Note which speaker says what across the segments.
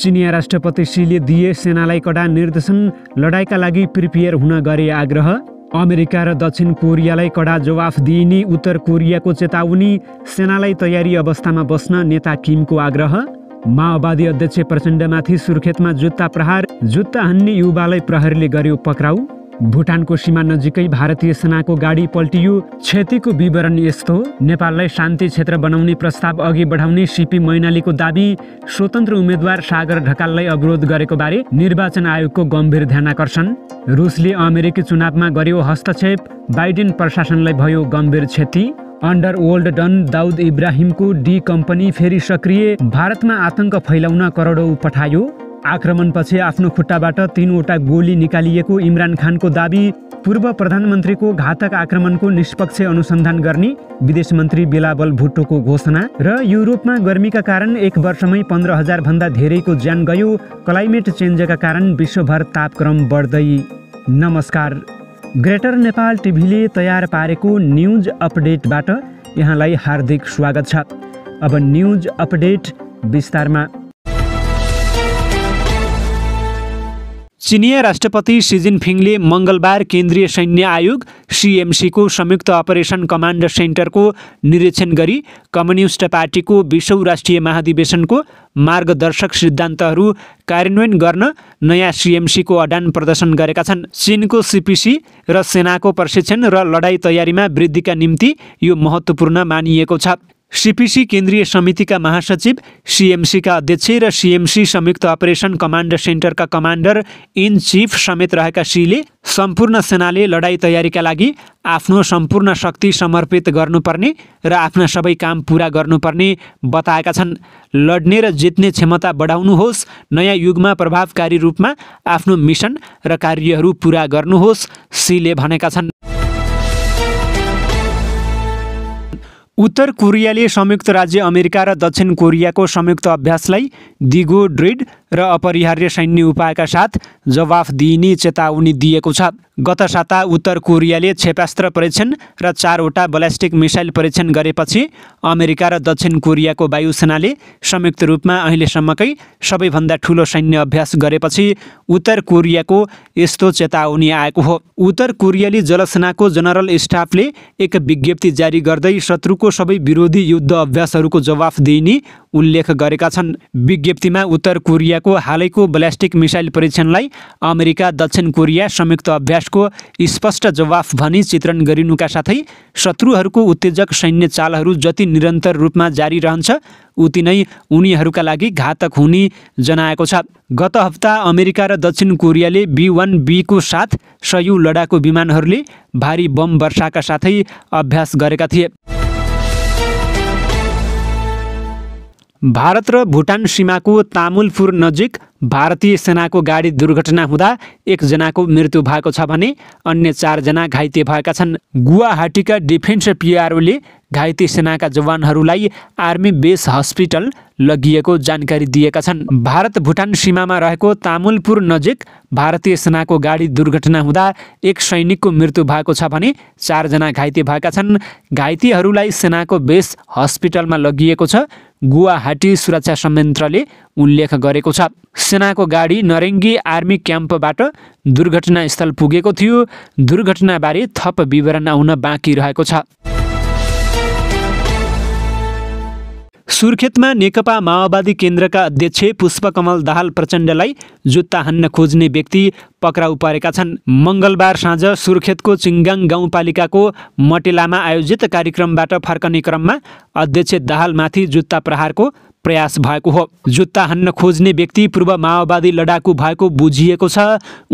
Speaker 1: चिनिया राष्ट्रपति सीले दिए सेनालाई कडा निर्देशन लडाइँका लागि प्रिपेयर हुन गरे आग्रह अमेरिका र दक्षिण कोरियालाई कडा जवाफ दिइने उत्तर कोरियाको चेतावनी सेनालाई तयारी अवस्थामा बस्न नेता किमको आग्रह माओवादी अध्यक्ष प्रचण्डमाथि सुर्खेतमा जुत्ता प्रहार जुत्ता हान्ने युवालाई प्रहरीले गर्यो पक्राउ भुटानको सीमा नजिकै भारतीय सेनाको गाडी पल्टियो क्षतिको विवरण यस्तो नेपाललाई शान्ति क्षेत्र बनाउने प्रस्ताव अघि बढाउने सिपी मैनालीको दावी स्वतन्त्र उम्मेद्वार सागर ढकाललाई अवरोध गरेको बारे निर्वाचन आयोगको गम्भीर ध्यान आकर्षण रुसले अमेरिकी चुनावमा गर्यो हस्तक्षेप बाइडेन प्रशासनलाई भयो गम्भीर क्षति अन्डर वर्ल्ड डन दाउद इब्राहिमको डी कम्पनी फेरि सक्रिय भारतमा आतंक फैलाउन करोडौँ पठायो आक्रमणपछि आफ्नो खुट्टाबाट तिनवटा गोली निकालिएको इमरान खानको दावी पूर्व प्रधानमन्त्रीको घातक आक्रमणको निष्पक्ष अनुसन्धान गर्ने विदेश मन्त्री बिलावल भुट्टोको घोषणा र युरोपमा गर्मीका कारण एक वर्षमै पन्ध्र भन्दा धेरैको ज्यान गयो क्लाइमेट चेन्जका कारण विश्वभर तापक्रम बढ्दै नमस्कार ग्रेटर नेपाल टिभीले तयार पारेको न्युज अपडेटबाट यहाँलाई हार्दिक स्वागत छ अब न्युज अपडेट विस्तारमा चिनिया राष्ट्रपति सी जिनफिङले मङ्गलबार केन्द्रीय सैन्य आयोग सिएमसीको संयुक्त अपरेसन कमान्ड सेन्टरको निरीक्षण गरी कम्युनिस्ट पार्टीको बिसौँ राष्ट्रिय महाधिवेशनको मार्गदर्शक सिद्धान्तहरू कार्यान्वयन गर्न नयाँ सिएमसीको अडान प्रदर्शन गरेका छन् चिनको सिपिसी र सेनाको प्रशिक्षण र लडाईँ तयारीमा वृद्धिका निम्ति यो महत्त्वपूर्ण मानिएको छ सिपिसी केन्द्रीय समितिका महासचिव सिएमसीका अध्यक्ष र सिएमसी संयुक्त अपरेसन कमान्ड सेन्टरका कमान्डर इन चिफ समेत रहेका सीले सम्पूर्ण सेनाले लडाईँ तयारीका लागि आफ्नो सम्पूर्ण शक्ति समर्पित गर्नुपर्ने र आफ्ना सबै काम पुरा गर्नुपर्ने बताएका छन् लड्ने र जित्ने क्षमता बढाउनुहोस् नयाँ युगमा प्रभावकारी रूपमा आफ्नो मिसन र कार्यहरू पुरा गर्नुहोस् सीले भनेका छन् उत्तर कोरियाले संयुक्त राज्य अमेरिका र दक्षिण कोरियाको संयुक्त अभ्यासलाई दिगो ड्रिड र अपरिहार्य सैन्य उपायका साथ जवाफ दिइने चेतावनी दिएको छ गत साता उत्तर कोरियाले क्षेपास्त्र परीक्षण र चारवटा बलास्टिक मिसाइल परीक्षण गरेपछि अमेरिका र दक्षिण कोरियाको वायुसेनाले संयुक्त रूपमा अहिलेसम्मकै सबैभन्दा ठुलो सैन्य अभ्यास गरेपछि उत्तर कोरियाको यस्तो चेतावनी आएको हो उत्तर कोरियाली जलसेनाको जनरल स्टाफले एक विज्ञप्ति जारी गर्दै शत्रुको सबै विरोधी युद्ध अभ्यासहरूको जवाफ दिइने उल्लेख गरेका छन् विज्ञप्तिमा उत्तर कोरियाको हालैको ब्लास्टिक मिसाइल परीक्षणलाई अमेरिका दक्षिण कोरिया संयुक्त अभ्यासको स्पष्ट जवाफ भनी चित्रण गरिनुका साथै शत्रुहरूको उत्तेजक सैन्य चालहरू जति निरन्तर रूपमा जारी रहन्छ उति नै उनीहरूका लागि घातक हुने जनाएको छ गत हप्ता अमेरिका र दक्षिण कोरियाले बी वान बीको साथ सयौँ लडाकु विमानहरूले भारी बम वर्षाका साथै अभ्यास गरेका थिए भारत र भुटान सीमाको तामुलपुर नजिक भारतीय सेनाको गाडी दुर्घटना हुँदा एकजनाको मृत्यु भएको छ भने अन्य चारजना घाइते भएका छन् गुवाहाटीका डिफेन्स पिआरओले घाइते सेनाका जवानहरूलाई आर्मी बेस हस्पिटल लगिएको जानकारी दिएका छन् भारत भुटान सीमामा रहेको तामुलपुर नजिक भारतीय सेनाको गाडी दुर्घटना हुँदा एक सैनिकको मृत्यु भएको छ भने चारजना घाइते भएका छन् घाइतेहरूलाई सेनाको बेस हस्पिटलमा लगिएको छ गुवाहाटी सुरक्षा संयन्त्रले उल्लेख गरेको छ सेनाको गाडी नरेङ्गी आर्मी क्याम्पबाट दुर्घटनास्थल पुगेको थियो दुर्घटनाबारे थप विवरण आउन बाँकी रहेको छ सुर्खेतमा नेकपा माओवादी केन्द्रका अध्यक्ष पुष्पकमल दाहाल प्रचण्डलाई जुत्ता हान्न खोज्ने व्यक्ति पक्राउ परेका छन् मङ्गलबार साँझ सुर्खेतको चिङ्गाङ गाउँपालिकाको मटेलामा आयोजित कार्यक्रमबाट फर्कने क्रममा अध्यक्ष दाहालमाथि जुत्ता प्रहारको प्रयास भएको हो जुत्ता हान्न खोज्ने व्यक्ति पूर्व माओवादी लडाकु भएको बुझिएको छ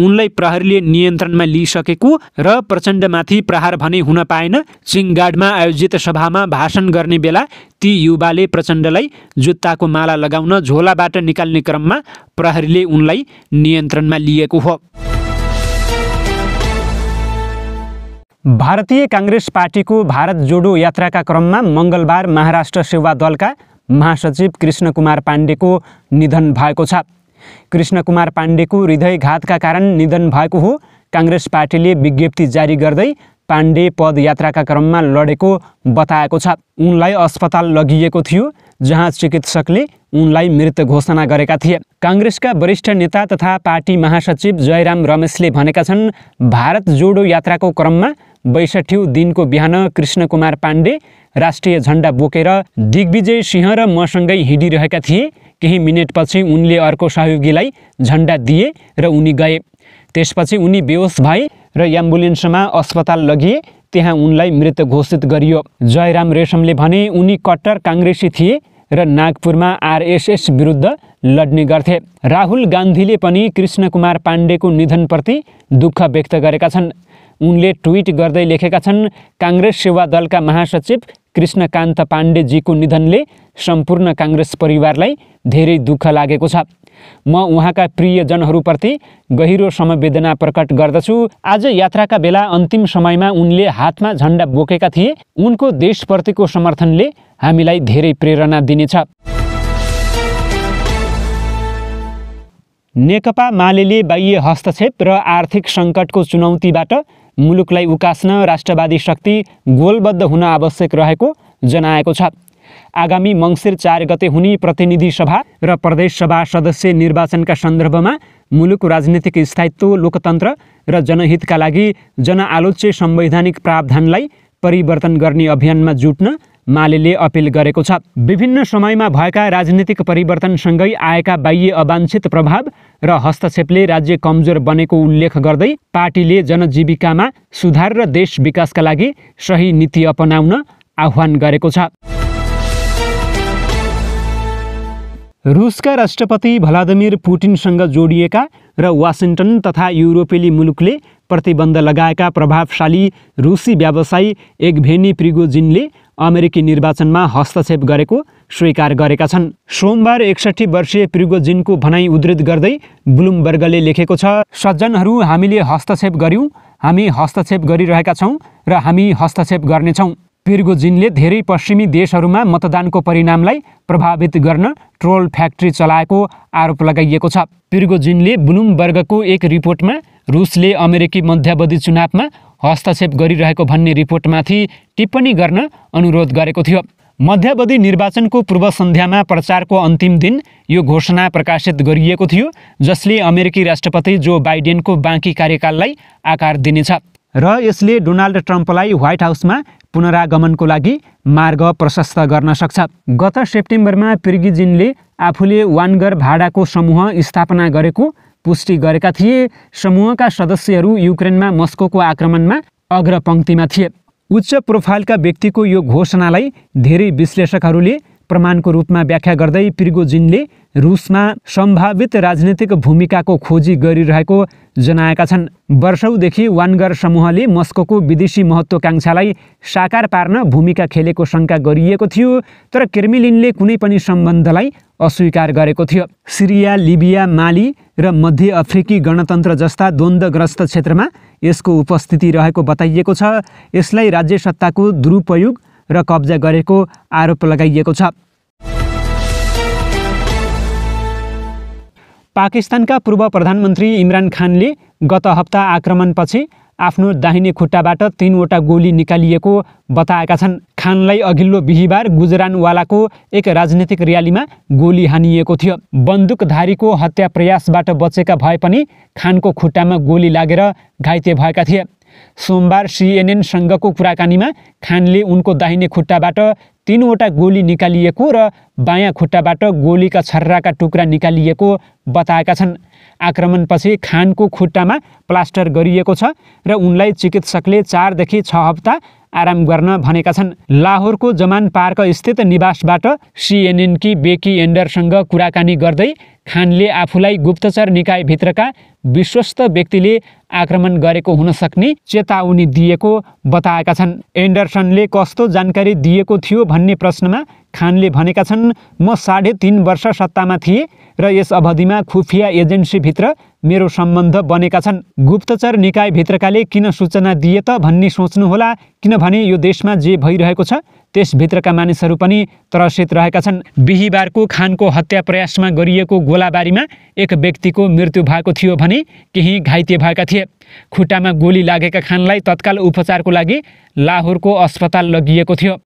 Speaker 1: उनलाई प्रहरीले नियन्त्रणमा लिइसकेको र प्रचण्डमाथि प्रहार भने हुन पाएन चिङगाडमा आयोजित सभामा भाषण गर्ने बेला ती युवाले प्रचण्डलाई जुत्ताको माला लगाउन झोलाबाट निकाल्ने क्रममा प्रहरीले उनलाई नियन्त्रणमा लिएको हो भारतीय काङ्ग्रेस पार्टीको भारत जोडो यात्राका क्रममा मङ्गलबार महाराष्ट्र सेवा दलका महासचिव कृष्ण कुमार पाण्डेको निधन भएको छ कृष्ण कुमार पाण्डेको हृदयघातका कारण निधन भएको हो काङ्ग्रेस पार्टीले विज्ञप्ति जारी गर्दै पाण्डे पदयात्राका क्रममा लडेको बताएको छ उनलाई अस्पताल लगिएको थियो जहाँ चिकित्सकले उनलाई मृत घोषणा गरेका थिए काङ्ग्रेसका वरिष्ठ नेता तथा पार्टी महासचिव जयराम रमेशले भनेका छन् भारत जोडो यात्राको क्रममा बैसठौँ दिनको बिहान कृष्ण कुमार पाण्डे राष्ट्रिय झन्डा बोकेर दिग्विजय सिंह र मसँगै हिँडिरहेका थिए केही मिनटपछि उनले अर्को सहयोगीलाई झन्डा दिए र उनी गए त्यसपछि उनी बेहोस भए र एम्बुलेन्समा अस्पताल लगिए त्यहाँ उनलाई मृत घोषित गरियो जयराम रेशमले भने उनी कट्टर काङ्ग्रेसी थिए र नागपुरमा आरएसएस विरुद्ध लड्ने गर्थे राहुल गान्धीले पनि कृष्ण कुमार पाण्डेको निधनप्रति दुःख व्यक्त गरेका छन् उनले ट्विट गर्दै लेखेका छन् काङ्ग्रेस सेवा दलका महासचिव कृष्णकान्त पाण्डेजीको निधनले सम्पूर्ण काङ्ग्रेस परिवारलाई धेरै दुःख लागेको छ म उहाँका प्रियजनहरूप्रति गहिरो समवेदना प्रकट गर्दछु आज यात्राका बेला अन्तिम समयमा उनले हातमा झन्डा बोकेका थिए उनको देशप्रतिको समर्थनले हामीलाई धेरै प्रेरणा दिनेछ नेकपा माले बाह्य हस्तक्षेप र आर्थिक सङ्कटको चुनौतीबाट मुलुकलाई उकास्न राष्ट्रवादी शक्ति गोलबद्ध हुन आवश्यक रहेको जनाएको छ आगामी मङ्सिर चार गते हुने प्रतिनिधि सभा र प्रदेशसभा सदस्य निर्वाचनका सन्दर्भमा मुलुक राजनीतिक स्थायित्व लोकतन्त्र र जनहितका लागि जनआलोच्य संवैधानिक प्रावधानलाई परिवर्तन गर्ने अभियानमा जुट्न मालेले अपिल गरेको छ विभिन्न समयमा भएका राजनीतिक परिवर्तनसँगै आएका बाह्य अवाञ्छित प्रभाव र हस्तक्षेपले राज्य कमजोर बनेको उल्लेख गर्दै पार्टीले जनजीविकामा सुधार र देश विकासका लागि सही नीति अपनाउन आह्वान गरेको छ रुसका राष्ट्रपति भ्लादिमिर पुटिनसँग जोडिएका र वासिङटन तथा युरोपेली मुलुकले प्रतिबन्ध लगाएका प्रभावशाली रुसी व्यवसायी एकभेनी प्रिगोजिनले अमेरिकी निर्वाचनमा हस्तक्षेप गरेको स्वीकार गरेका छन् सोमबार एकसट्ठी वर्षीय प्रिगोजिनको भनाई उद्धित गर्दै ब्लुमबर्गले लेखेको छ सज्जनहरू हामीले हस्तक्षेप गऱ्यौँ हामी हस्तक्षेप गरिरहेका छौँ र हामी हस्तक्षेप गर्नेछौँ पिर्गोजिनले धेरै पश्चिमी देशहरूमा मतदानको परिणामलाई प्रभावित गर्न ट्रोल फ्याक्ट्री चलाएको आरोप लगाइएको छ पिर्गोजिनले ब्लुमबर्गको एक रिपोर्टमा रुसले अमेरिकी मध्यावधि चुनावमा हस्तक्षेप गरिरहेको भन्ने रिपोर्टमाथि टिप्पणी गर्न अनुरोध गरेको थियो मध्यावधि निर्वाचनको पूर्व सन्ध्यामा प्रचारको अन्तिम दिन यो घोषणा प्रकाशित गरिएको थियो जसले अमेरिकी राष्ट्रपति जो बाइडेनको बाँकी कार्यकाललाई आकार दिनेछ र यसले डोनाल्ड ट्रम्पलाई व्हाइट हाउसमा पुनरागमनको लागि मार्ग प्रशस्त गर्न सक्छ गत सेप्टेम्बरमा पिर्गिजिनले आफूले वानगर भाडाको समूह स्थापना गरेको पुष्टि गरेका थिए समूहका सदस्यहरू युक्रेनमा मस्को आक्रमणमा अग्रपङ्क्तिमा थिए उच्च प्रोफाइलका व्यक्तिको यो घोषणालाई धेरै विश्लेषकहरूले प्रमाणको रूपमा व्याख्या गर्दै प्रिगोजिनले रुसमा सम्भावित राजनीतिक भूमिकाको खोजी गरिरहेको जनाएका छन् वर्षौँदेखि वानगर समूहले मस्को विदेशी महत्त्वकाङ्क्षालाई साकार पार्न भूमिका खेलेको शङ्का गरिएको थियो तर क्रेमिलिनले कुनै पनि सम्बन्धलाई अस्वीकार गरेको थियो सिरिया लिबिया माली र मध्य अफ्रिकी गणतन्त्र जस्ता द्वन्द्वग्रस्त क्षेत्रमा यसको उपस्थिति रहेको बताइएको छ यसलाई राज्य सत्ताको दुरुपयोग र कब्जा गरेको आरोप लगाइएको छ पाकिस्तानका पूर्व प्रधानमन्त्री इमरान खानले गत हप्ता आक्रमणपछि आफ्नो दाहिने खुट्टाबाट तिनवटा गोली निकालिएको बताएका छन् खानलाई अघिल्लो बिहिबार गुजरानवालाको एक राजनैतिक र्यालीमा गोली हानिएको थियो बन्दुकधारीको हत्या प्रयासबाट बचेका भए पनि खानको खुट्टामा गोली लागेर घाइते भएका थिए सोमबार सिएनएनसँगको कुराकानीमा खानले उनको दाहिने खुट्टाबाट तिनवटा गोली निकालिएको र बायाँ खुट्टाबाट गोलीका छर्राका टुक्रा निकालिएको बताएका छन् आक्रमणपछि खानको खुट्टामा प्लास्टर गरिएको छ र उनलाई चिकित्सकले चारदेखि छ हप्ता आराम गर्न भनेका छन् लाहोरको जमान पार्क स्थित निवासबाट सिएनएनकी बेकी एन्डरसँग कुराकानी गर्दै खानले आफूलाई गुप्तचर निकायभित्रका विश्वस्त व्यक्तिले आक्रमण गरेको हुन सक्ने चेतावनी दिएको बताएका छन् एन्डरसनले कस्तो जानकारी दिएको थियो भन्ने प्रश्नमा खानले भनेका छन् म साढे तिन वर्ष सत्तामा थिएँ र यस अवधिमा खुफिया एजेन्सीभित्र मेरो सम्बन्ध बनेका छन् गुप्तचर निकायभित्रकाले किन सूचना दिए त भन्ने सोच्नुहोला किनभने यो देशमा जे भइरहेको छ त्यसभित्रका मानिसहरू पनि त्रसित रहेका छन् बिहिबारको खानको हत्या प्रयासमा गरिएको गोलाबारीमा एक व्यक्तिको मृत्यु भएको थियो भने केही घाइते भएका थिए खुट्टामा गोली लागेका खानलाई तत्काल उपचारको लागि लाहोरको अस्पताल लगिएको थियो